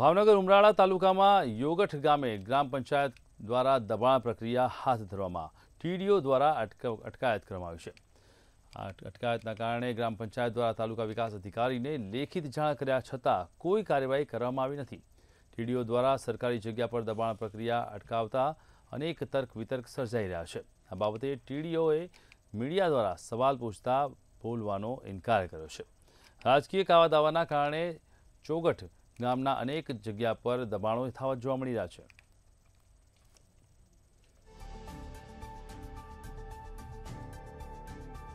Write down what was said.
ભાવનગર ઉમરાળા તાલુકામાં યોગઠ ગામે ગ્રામ પંચાયત દ્વારા દબાણ પ્રક્રિયા હાથ ધરવામાં ટીડીઓ દ્વારા અટકાયત કરવામાં આવી છે આ અટકાયતના કારણે ગ્રામ પંચાયત દ્વારા તાલુકા વિકાસ અધિકારીને લેખિત જાણ કર્યા છતાં કોઈ કાર્યવાહી કરવામાં આવી નથી ટીડીઓ દ્વારા સરકારી જગ્યા પર દબાણ પ્રક્રિયા અટકાવતા અનેક તર્ક વિતર્ક સર્જાઈ રહ્યા છે આ બાબતે ટીડીઓએ મીડિયા દ્વારા સવાલ પૂછતા બોલવાનો ઇનકાર કર્યો છે રાજકીય કાવા દાવાના કારણે ચોગઠ ગામના અનેક જગ્યા પર દબાણો થવા જોવા મળી રહ્યા છે